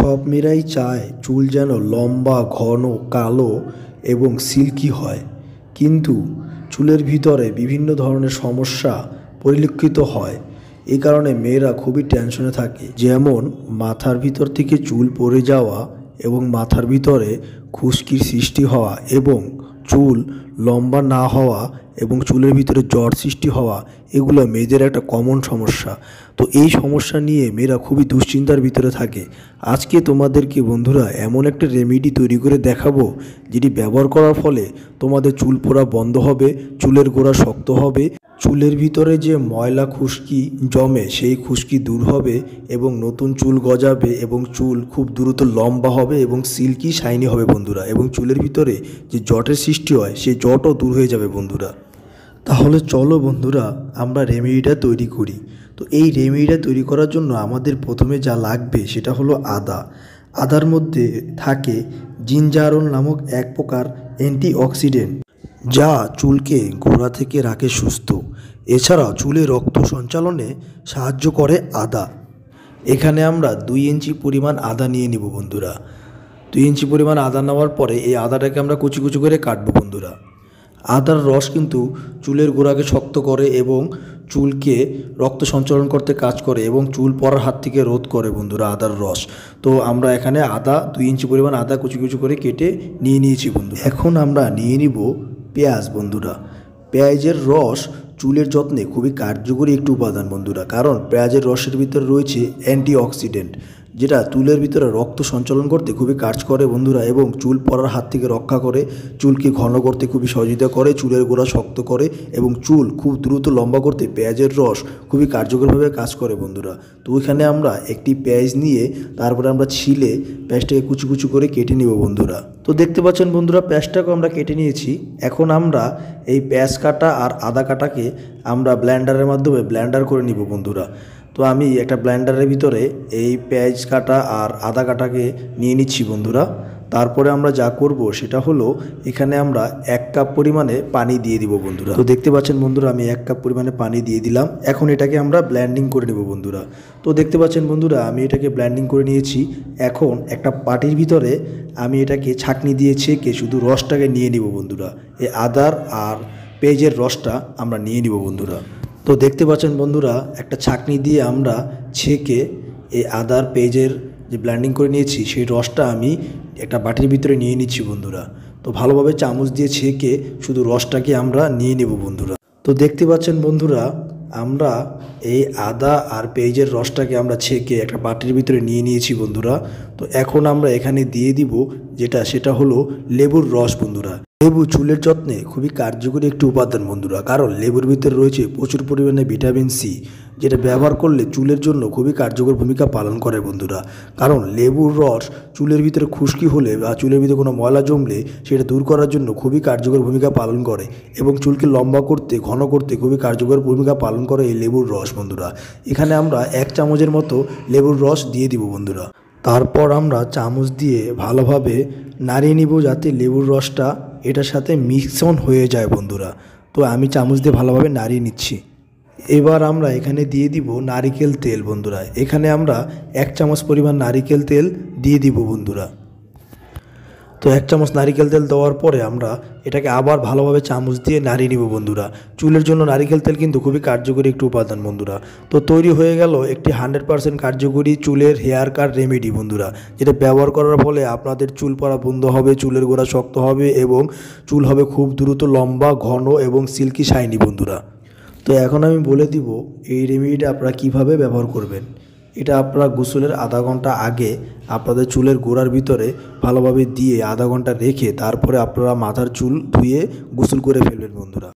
সব মেয়েরাই চায় চুল যেন লম্বা ঘন কালো এবং সিল্কি হয় কিন্তু চুলের ভিতরে বিভিন্ন ধরনের সমস্যা পরিলক্ষিত হয় এ কারণে মেয়েরা খুবই টেনশনে থাকে যেমন মাথার ভিতর থেকে চুল পড়ে যাওয়া এবং মাথার ভিতরে খুশকির সৃষ্টি হওয়া এবং চুল লম্বা না হওয়া এবং চুলের ভিতরে জ্বর সৃষ্টি হওয়া এগুলো মেয়েদের একটা কমন সমস্যা তো এই সমস্যা নিয়ে মেয়েরা খুবই দুশ্চিন্তার ভিতরে থাকে আজকে তোমাদেরকে বন্ধুরা এমন একটা রেমেডি তৈরি করে দেখাবো যেটি ব্যবহার করার ফলে তোমাদের চুল পোড়া বন্ধ হবে চুলের গোড়া শক্ত হবে চুলের ভিতরে যে ময়লা খুশকি জমে সেই খুশকি দূর হবে এবং নতুন চুল গজাবে এবং চুল খুব দ্রুত লম্বা হবে এবং সিল্কি শাইনি হবে বন্ধুরা এবং চুলের ভিতরে যে জটের সৃষ্টি হয় সেই জটও দূর হয়ে যাবে বন্ধুরা তাহলে চলো বন্ধুরা আমরা রেমেডিটা তৈরি করি তো এই রেমেডিটা তৈরি করার জন্য আমাদের প্রথমে যা লাগবে সেটা হলো আদা আদার মধ্যে থাকে জিঞ্জারল নামক এক প্রকার অ্যান্টিঅক্সিডেন্ট যা চুলকে গোড়া থেকে রাখে সুস্থ এছাড়া চুলে রক্ত সঞ্চালনে সাহায্য করে আদা এখানে আমরা দুই ইঞ্চি পরিমাণ আদা নিয়ে নিব বন্ধুরা দুই ইঞ্চি পরিমাণ আদা নেওয়ার পরে এই আদাটাকে আমরা কুচি কুচি করে কাটবো বন্ধুরা আদার রস কিন্তু চুলের গোড়াকে শক্ত করে এবং চুলকে রক্ত সঞ্চালন করতে কাজ করে এবং চুল পরার হাত থেকে রোধ করে বন্ধুরা আদার রস তো আমরা এখানে আদা দুই ইঞ্চি পরিমাণ আদা কুচি কুচি করে কেটে নিয়ে নিয়েছি বন্ধু এখন আমরা নিয়ে নিব পেঁয়াজ বন্ধুরা পেঁয়াজের রস চুলের যত্নে খুবই কার্যকরী একটি উপাদান বন্ধুরা কারণ পেঁয়াজের রসের ভিতরে রয়েছে অক্সিডেন্ট যেটা চুলের ভিতরে রক্ত সঞ্চালন করতে খুবই কাজ করে বন্ধুরা এবং চুল পড়ার হাত থেকে রক্ষা করে চুলকে ঘন করতে খুবই সহযোগিতা করে চুলের গোড়া শক্ত করে এবং চুল খুব দ্রুত লম্বা করতে পেঁয়াজের রস খুবই কার্যকরভাবে কাজ করে বন্ধুরা তো ওইখানে আমরা একটি পেঁয়াজ নিয়ে তারপরে আমরা ছিলে পেঁয়াজটাকে কুচু কুচু করে কেটে নেব বন্ধুরা তো দেখতে পাচ্ছেন বন্ধুরা পেঁয়াজটাকে আমরা কেটে নিয়েছি এখন আমরা এই পেঁয়াজ কাটা আর আদা কাটাকে আমরা ব্ল্যান্ডারের মাধ্যমে ব্ল্যান্ডার করে নিব বন্ধুরা তো আমি একটা ব্ল্যান্ডারের ভিতরে এই পেঁয়াজ কাটা আর আদা কাটাকে নিয়ে নিচ্ছি বন্ধুরা তারপরে আমরা যা করব সেটা হলো এখানে আমরা এক কাপ পরিমাণে পানি দিয়ে দিব বন্ধুরা তো দেখতে পাচ্ছেন বন্ধুরা আমি এক কাপ পরিমাণে পানি দিয়ে দিলাম এখন এটাকে আমরা ব্ল্যান্ডিং করে নেব বন্ধুরা তো দেখতে পাচ্ছেন বন্ধুরা আমি এটাকে ব্ল্যান্ডিং করে নিয়েছি এখন একটা পাটির ভিতরে আমি এটাকে ছাকনি দিয়ে ছেঁকে শুধু রসটাকে নিয়ে নিব বন্ধুরা এই আদার আর পেঁয়াজের রসটা আমরা নিয়ে নিব বন্ধুরা তো দেখতে পাচ্ছেন বন্ধুরা একটা ছাকনি দিয়ে আমরা ছেঁকে এই আদার পেঁয়াজের যে ব্ল্যান্ডিং করে নিয়েছি সেই রসটা আমি একটা বাটির ভিতরে নিয়ে নিচ্ছি বন্ধুরা তো ভালোভাবে চামচ দিয়ে ছেঁকে শুধু রসটাকে আমরা নিয়ে নেব বন্ধুরা তো দেখতে পাচ্ছেন বন্ধুরা আমরা এই আদা আর পেঁয়াজের রসটাকে আমরা ছেঁকে একটা বাটির ভিতরে নিয়ে নিয়েছি বন্ধুরা তো এখন আমরা এখানে দিয়ে দিব যেটা সেটা হলো লেবুর রস বন্ধুরা লেবু চুলের যত্নে খুবই কার্যকরী একটি উপাদান বন্ধুরা কারণ লেবুর ভিতরে রয়েছে প্রচুর পরিমাণে ভিটামিন সি যেটা ব্যবহার করলে চুলের জন্য খুবই কার্যকর ভূমিকা পালন করে বন্ধুরা কারণ লেবুর রস চুলের ভিতরে খুশকি হলে বা চুলের ভিতরে কোনো ময়লা জমলে সেটা দূর করার জন্য খুবই কার্যকর ভূমিকা পালন করে এবং চুলকে লম্বা করতে ঘন করতে খুবই কার্যকর ভূমিকা পালন করে এই লেবুর রস বন্ধুরা এখানে আমরা এক চামচের মতো লেবুর রস দিয়ে দিব বন্ধুরা তারপর আমরা চামচ দিয়ে ভালোভাবে নাড়িয়ে নিব যাতে লেবুর রসটা এটার সাথে মিশ্রণ হয়ে যায় বন্ধুরা তো আমি চামচ দিয়ে ভালোভাবে নাড়িয়ে নিচ্ছি এবার আমরা এখানে দিয়ে দিব নারিকেল তেল বন্ধুরা এখানে আমরা এক চামচ পরিমাণ নারিকেল তেল দিয়ে দিব বন্ধুরা তো এক চামচ নারিকেল তেল দেওয়ার পরে আমরা এটাকে আবার ভালোভাবে চামচ দিয়ে নাড়িয়ে নিব বন্ধুরা চুলের জন্য নারিকেল তেল কিন্তু খুবই কার্যকরী একটি উপাদান বন্ধুরা তো তৈরি হয়ে গেল একটি হান্ড্রেড পারসেন্ট কার্যকরী চুলের হেয়ার কাট রেমেডি বন্ধুরা যেটা ব্যবহার করার ফলে আপনাদের চুল পড়া বন্ধ হবে চুলের গোড়া শক্ত হবে এবং চুল হবে খুব দ্রুত লম্বা ঘন এবং সিল্কি শাইনি বন্ধুরা তো এখন আমি বলে দিব এই রেমেডিটা আপনারা কিভাবে ব্যবহার করবেন এটা আপনারা গোসলের আধা ঘন্টা আগে আপনাদের চুলের গোড়ার ভিতরে ভালোভাবে দিয়ে আধা ঘন্টা রেখে তারপরে আপনারা মাথার চুল ধুয়ে গোসল করে ফেলবেন বন্ধুরা